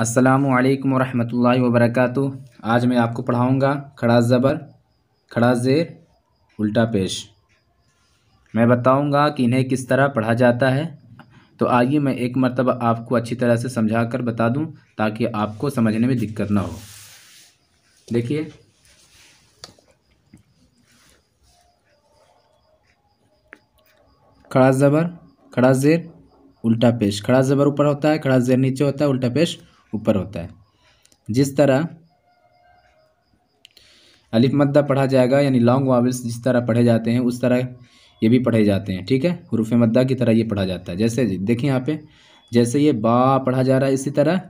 असलकम वरहमल वबरक आज मैं आपको पढ़ाऊँगा खड़ा ज़बर खड़ा ज़ेर उल्टा पेश मैं बताऊँगा कि इन्हें किस तरह पढ़ा जाता है तो आइए मैं एक मरतबा आपको अच्छी तरह से समझा कर बता दूँ ताकि आपको समझने में दिक्कत ना हो देखिए खड़ा ज़बर खड़ा ज़ेर उल्टा पेश खड़ा ज़बर ऊपर होता है खड़ा ज़ेर नीचे होता है उल्टा पेश ऊपर होता है जिस तरह अलिफ मद्दा पढ़ा जाएगा यानी लॉन्ग वावल्स जिस तरह पढ़े जाते हैं उस तरह ये भी पढ़े जाते हैं ठीक है हरूफ मद्दा की तरह ये पढ़ा जाता है जैसे देखिए यहाँ पे जैसे ये बा पढ़ा जा रहा है इसी तरह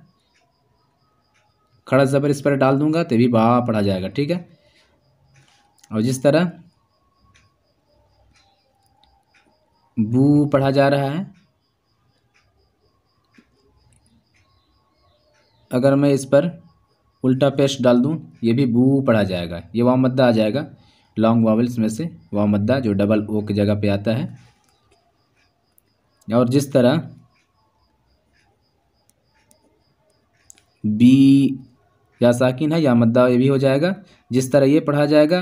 खड़ा ज़बर इस पर डाल दूंगा तो भी बा पढ़ा जाएगा ठीक है और जिस तरह बू पढ़ा जा रहा है अगर मैं इस पर उल्टा पेस्ट डाल दूँ ये भी बू पढ़ा जाएगा ये वाम मद्दा आ जाएगा लॉन्ग वावल्स में से वाम मद्दा जो डबल ओ की जगह पे आता है और जिस तरह बी या साकिन है या मद्दा ये भी हो जाएगा जिस तरह ये पढ़ा जाएगा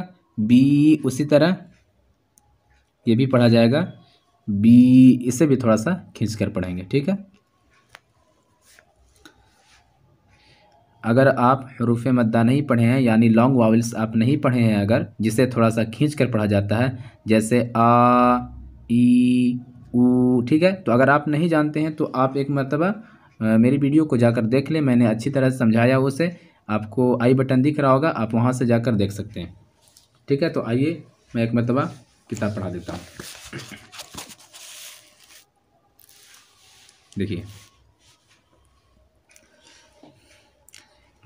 बी उसी तरह ये भी पढ़ा जाएगा बी इसे भी थोड़ा सा खींच कर पढ़ेंगे ठीक है अगर आप हरूफ मद्दा नहीं पढ़े हैं यानी लॉन्ग वावल्स आप नहीं पढ़े हैं अगर जिसे थोड़ा सा खींच कर पढ़ा जाता है जैसे आ ई ऊ ठीक है तो अगर आप नहीं जानते हैं तो आप एक मरतबा मेरी वीडियो को जाकर देख लें मैंने अच्छी तरह से समझाया उसे आपको आई बटन दिख रहा होगा आप वहाँ से जाकर देख सकते हैं ठीक है तो आइए मैं एक मरतबा किताब पढ़ा देता हूँ देखिए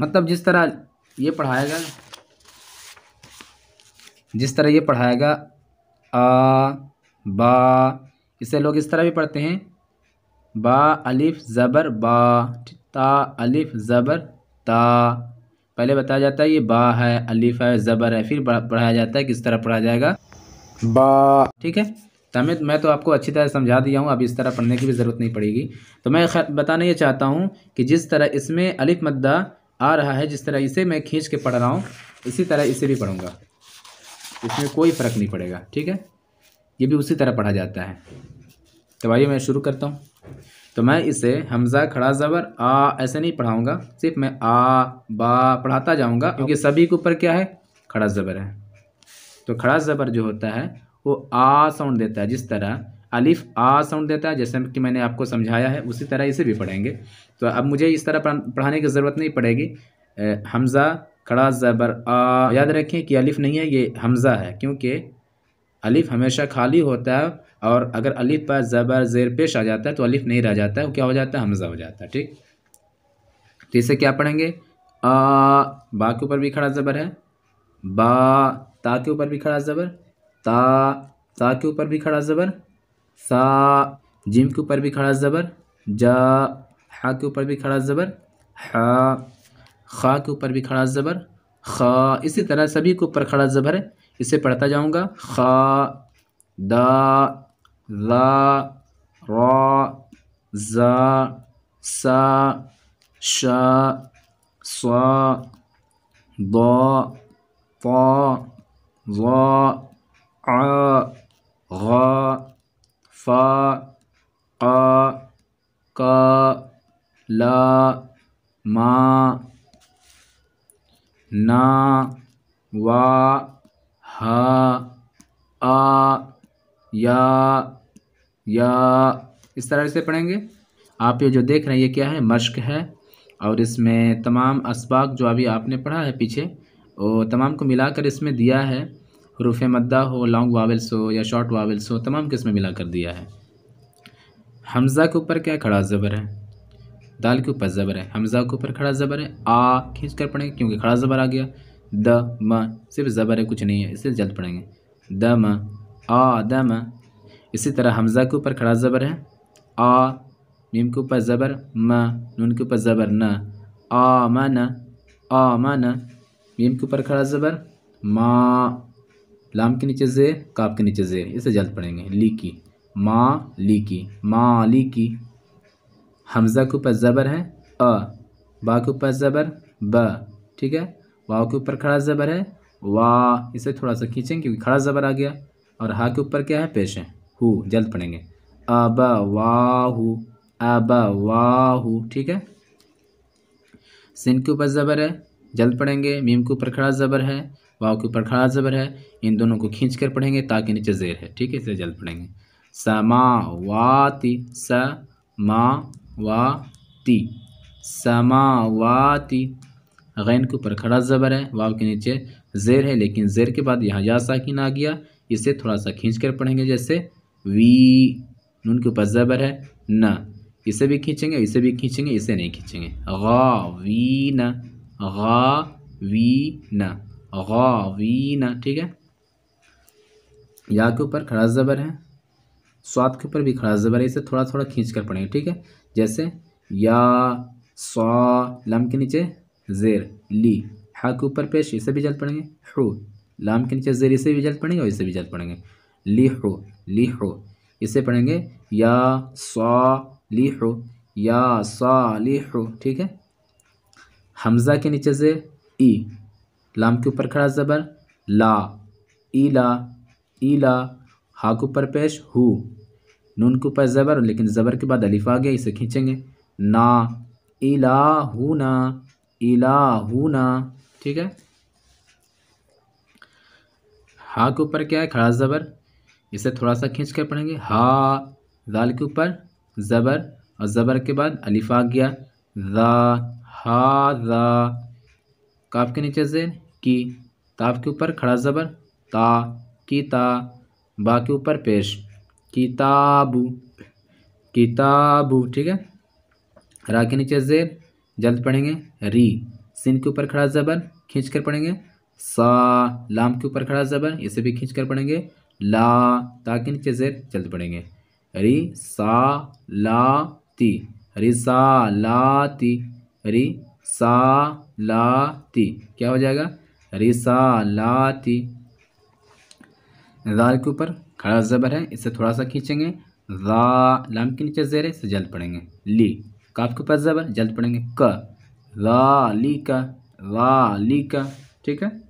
मतलब जिस तरह ये पढ़ाया गया जिस तरह ये पढ़ाया गया आ बा इसे लोग इस तरह भी पढ़ते हैं बा अलिफ ज़बर बा ता अलिफ ज़बर ता पहले बताया जाता है ये बा है अलिफ है ज़बर है फिर पढ़ाया जाता है किस तरह पढ़ाया जाएगा बा ठीक है तमित मैं तो आपको अच्छी तरह समझा दिया हूँ अब इस तरह पढ़ने की भी ज़रूरत नहीं पड़ेगी तो मैं बताना ये चाहता हूँ कि जिस तरह इसमें अलिफ मद्दा आ रहा है जिस तरह इसे मैं खींच के पढ़ रहा हूँ इसी तरह इसे भी पढ़ूँगा इसमें कोई फ़र्क नहीं पड़ेगा ठीक है ये भी उसी तरह पढ़ा जाता है तो आइए मैं शुरू करता हूँ तो मैं इसे हमजा खड़ा ज़बर आ ऐसे नहीं पढ़ाऊँगा सिर्फ मैं आ बा पढ़ाता जाऊँगा क्योंकि सभी के ऊपर क्या है खड़ा ज़बर है तो खड़ा ज़बर जो होता है वो आ साउंड देता है जिस तरह अलिफ आ साउंड देता है जैसे कि मैंने आपको समझाया है उसी तरह इसे भी पढ़ेंगे तो अब मुझे इस तरह पढ़ाने की ज़रूरत नहीं पड़ेगी हमज़ा खड़ा ज़बर आ याद रखें कि अलिफ नहीं है ये हमज़ा है क्योंकि अलिफ हमेशा खाली होता है और अगर अलिफ पर ज़बर ज़ेर पेश आ जाता है तो अलिफ नहीं रह जाता है क्या हो जाता है हमज़ा हो जाता है ठीक तो इसे क्या पढ़ेंगे आ बा के ऊपर भी खड़ा ज़बर है बा ता के ऊपर भी खड़ा ज़बर ता ता के ऊपर भी खड़ा ज़बर सा जिम के ऊपर भी खड़ा ज़बर जा हा के ऊपर भी खड़ा ज़बर हा खा के ऊपर भी खड़ा ज़बर खा इसी तरह सभी के ऊपर खड़ा ज़बर है इसे पढ़ता जाऊँगा खा दा ला रा जा सा शा सा दा ता वा आ गा फ़ा क़ा का ला मा ना वा हा आ या या इस तरह से पढ़ेंगे आप ये जो देख रहे हैं ये क्या है मश्क है और इसमें तमाम इसबाक जो अभी आपने पढ़ा है पीछे वो तमाम को मिलाकर इसमें दिया है हरूफ मद्दा हो लॉन्ग वावल्स हो या शॉर्ट वावल्स हो तमाम किस्में मिला कर दिया है हमज़ा के ऊपर क्या खड़ा ज़बर है दाल के ऊपर ज़बर है हमज़ा के ऊपर खड़ा ज़बर है आ खींच कर पढ़ेंगे क्योंकि खड़ा ज़बर आ गया द म सिर्फ ज़बर है कुछ नहीं है इसलिए जल्द पढ़ेंगे द म आ द म इसी तरह हमज़ा के ऊपर खड़ा ज़बर है आ नीम के ऊपर ज़बर म नून के ऊपर ज़बर न आ म न आ म न नीम के ऊपर खड़ा ज़बर मा लाम के नीचे ज़ेर काप के नीचे ज़ेर इसे जल्द पढ़ेंगे लीकी माँ लीकी माँ लीकी हमज़ा के ऊपर ज़बर है अ बा के ऊपर ज़बर ब ठीक है वाह के ऊपर खड़ा ज़बर है वाह इसे थोड़ा सा खींचेंगे क्योंकि खड़ा ज़बर आ गया और हा के ऊपर क्या है पेश है हु जल्द पढ़ेंगे अब वाहू अब वाहू ठीक है सिन के ऊपर ज़बर है जल्द पढ़ेंगे मीम के ऊपर खड़ा ज़बर है वाव के ऊपर खड़ा ज़बर है इन दोनों को खींच कर पढ़ेंगे ताकि नीचे जेर है ठीक है इसे जल्द पढ़ेंगे वाति स मा वा ती समावाति गैन के ऊपर खड़ा ज़बर है वाव के नीचे जेर है लेकिन जेर के बाद यहाँ या साकिन आ गया इसे थोड़ा सा खींच कर पढ़ेंगे जैसे वी नून के ऊपर ज़बर है न इसे भी खींचेंगे इसे भी खींचेंगे इसे नहीं खींचेंगे गा वी न गा वी न गावीना ठीक है या के ऊपर खड़ा ज़बर है स्वाद के ऊपर भी खड़ा ज़बर है इसे थोड़ा थोड़ा खींच कर पड़ेंगे ठीक है जैसे या सौ लम के नीचे जेर ली हा के ऊपर पेश इसे भी जल्द पड़ेंगे हो लाम के नीचे जेर इसे भी जल्द पड़ेंगे और इसे भी जल्द पड़ेंगे ली हो ली हो इसे पढ़ेंगे या सौ ली हो या सौ ली हो ठीक है हमज़ा के नीचे जेर ई लाम के ऊपर खड़ा ज़बर ला ईला ईला हा के ऊपर पेश हु नून के ऊपर ज़बर लेकिन ज़बर के बाद अलिफ आ गया इसे खींचेंगे ना इला ना इला ना ठीक है हा के ऊपर क्या है खड़ा ज़बर इसे थोड़ा सा खींच कर पढ़ेंगे हा दाल के ऊपर ज़बर और ज़बर के बाद अलिफ आ गया दा हा दा काफ के नीचे जेर की ताप के ऊपर खड़ा ज़बर ता की ता बा के ऊपर पेश किताबू किताबू ठीक है रा के नीचे जेर जल्द पढ़ेंगे री सिन के ऊपर खड़ा ज़बर खींच कर पढ़ेंगे सा लाम के ऊपर खड़ा ज़बर इसे भी खींच कर पढ़ेंगे ला ता के नीचे जेर जल्द पढ़ेंगे री सा ला ती री सा ला ती री सा ला ती क्या हो जाएगा रिसालाती जाल के ऊपर खड़ा ज़बर है इसे थोड़ा सा खींचेंगे रा लाम के नीचे जेर है इसे जल्द पढ़ेंगे ली काफ के ऊपर ज़बर जल्द पढ़ेंगे क ला ली का ला ली का ठीक है